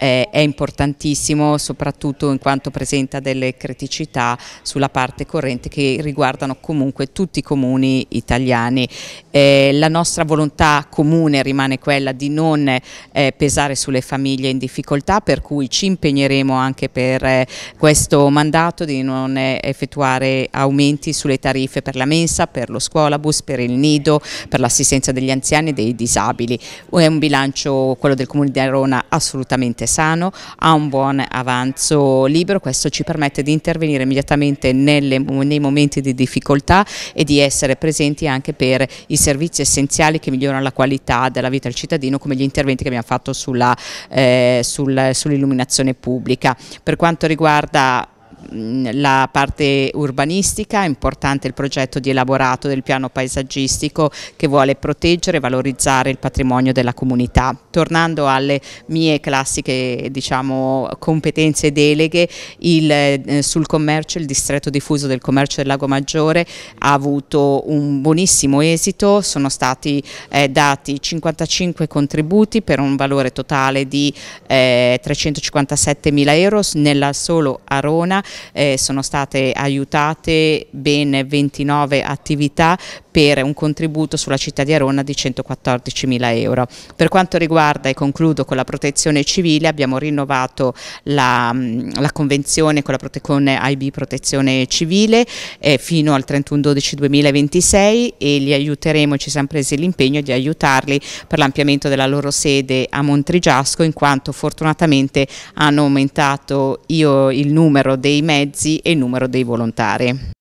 eh, è importantissimo soprattutto in quanto presenta delle criticità sulla parte corrente che riguardano comunque tutti i comuni italiani. Eh, la nostra volontà comune rimane quella di non eh, pesare sulle famiglie in difficoltà per cui ci impegneremo anche per eh, questo mandato di non eh, effettuare aumenti sulle tariffe per la mensa, per lo scuolabus, per il nido, per l'assistenza degli anziani e dei disabili. È un bilancio, quello del Comune di Arona, assolutamente sano ha un buon avanzo libero, questo ci permette di intervenire immediatamente nelle, nei momenti di difficoltà e di essere presenti anche per i servizi essenziali che migliorano la qualità della vita del cittadino come gli interventi che abbiamo fatto eh, sull'illuminazione eh, sull pubblica. Per quanto riguarda la parte urbanistica, è importante il progetto di elaborato del piano paesaggistico che vuole proteggere e valorizzare il patrimonio della comunità. Tornando alle mie classiche diciamo, competenze deleghe, il, eh, sul commercio il distretto diffuso del commercio del Lago Maggiore ha avuto un buonissimo esito, sono stati eh, dati 55 contributi per un valore totale di eh, 357 mila euro nella solo Arona eh, sono state aiutate ben 29 attività per un contributo sulla città di Arona di 114 mila euro. Per quanto riguarda, e concludo con la protezione civile, abbiamo rinnovato la, mm, la convenzione con la prote con IB Protezione Civile eh, fino al 31-12-2026 e li aiuteremo, ci siamo presi l'impegno di aiutarli per l'ampliamento della loro sede a Montrigiasco in quanto fortunatamente hanno aumentato io, il numero dei mezzi e il numero dei volontari.